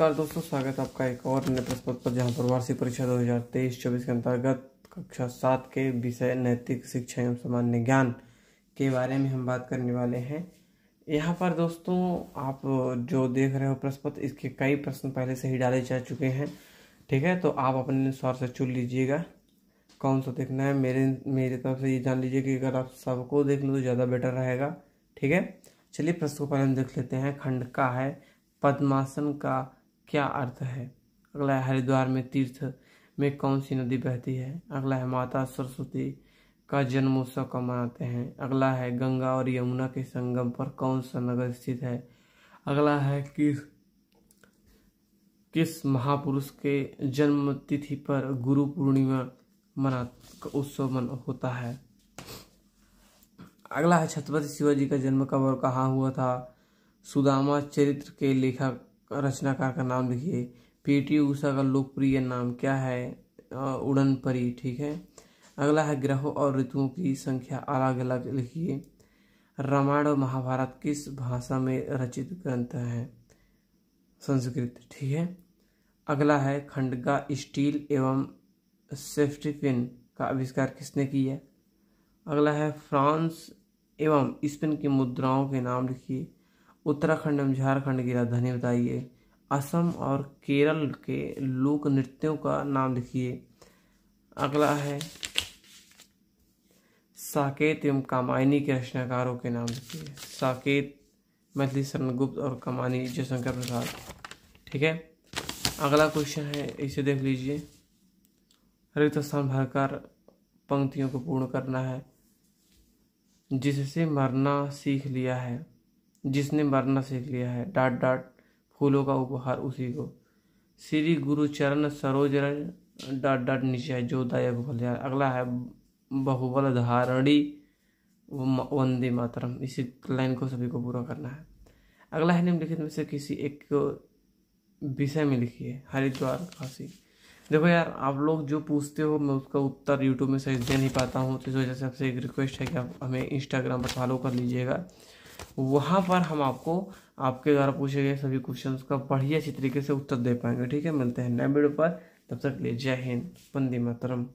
नमस्कार दोस्तों स्वागत है आपका एक और नए प्रश्न पर जहाँ पर वार्षिक परीक्षा 2023-24 के अंतर्गत कक्षा सात के विषय नैतिक शिक्षा एवं सामान्य ज्ञान के बारे में हम बात करने वाले हैं यहाँ पर दोस्तों आप जो देख रहे हो प्रश्न पत्र इसके कई प्रश्न पहले से ही डाले जा चुके हैं ठीक है तो आप अपने अनुसार से चुन लीजिएगा कौन सा देखना है मेरे मेरी तरफ से ये जान लीजिए कि अगर आप सबको देख लो तो ज़्यादा बेटर रहेगा ठीक है चलिए प्रश्न को पहले हम देख लेते हैं खंड का है पद्मासन का क्या अर्थ है अगला है हरिद्वार में तीर्थ में कौन सी नदी बहती है अगला है माता सरस्वती का जन्मोत्सव कब मनाते हैं अगला है गंगा और यमुना के संगम पर कौन सा नगर स्थित है अगला है किस किस महापुरुष के जन्म तिथि पर गुरु पूर्णिमा मना उत्सव मन होता है अगला है छत्रपति शिवाजी का जन्म कब और कहाँ हुआ था सुदामा चरित्र के लेखक रचनाकार का नाम लिखिए पीटी ऊषा का लोकप्रिय नाम क्या है उड़न परी ठीक है अगला है ग्रहों और ऋतुओं की संख्या अलग अलग लिखिए रामायण और महाभारत किस भाषा में रचित ग्रंथ है संस्कृत ठीक है अगला है खंडगा स्टील एवं सेफ्टी पिन का आविष्कार किसने किया अगला है फ्रांस एवं स्पेन की मुद्राओं के नाम लिखिए उत्तराखंड एवं झारखंड की राजधानी बताइए असम और केरल के लोक नृत्यों का नाम लिखिए अगला है साकेत एवं कामायनी के रचनाकारों के नाम लिखिए साकेत मैथिली शरण गुप्त और कमानी जयशंकर प्रसाद ठीक है अगला क्वेश्चन है इसे देख लीजिए रिक्त स्थान भरकर पंक्तियों को पूर्ण करना है जिससे मरना सीख लिया है जिसने मरना सीख लिया है डाट डाट फूलों का उपहार उसी को श्री गुरु चरण सरोज डाट डाट है जो दया भल जाए अगला है बहुबल धारणी वंदे मातरम इसी लाइन को सभी को पूरा करना है अगला है निम्नलिखित में से किसी एक को विषय में लिखी है हरिद्वार काशी देखो यार आप लोग जो पूछते हो मैं उसका उत्तर यूट्यूब में सही दे नहीं पाता हूँ तो इस वजह से आपसे एक रिक्वेस्ट है कि आप हमें इंस्टाग्राम पर फॉलो कर लीजिएगा वहाँ पर हम आपको आपके द्वारा पूछे गए सभी क्वेश्चन का बढ़िया अच्छी तरीके से उत्तर दे पाएंगे ठीक है मिलते हैं नए वीडियो पर तब तक ले जय हिंद बंदी मातरम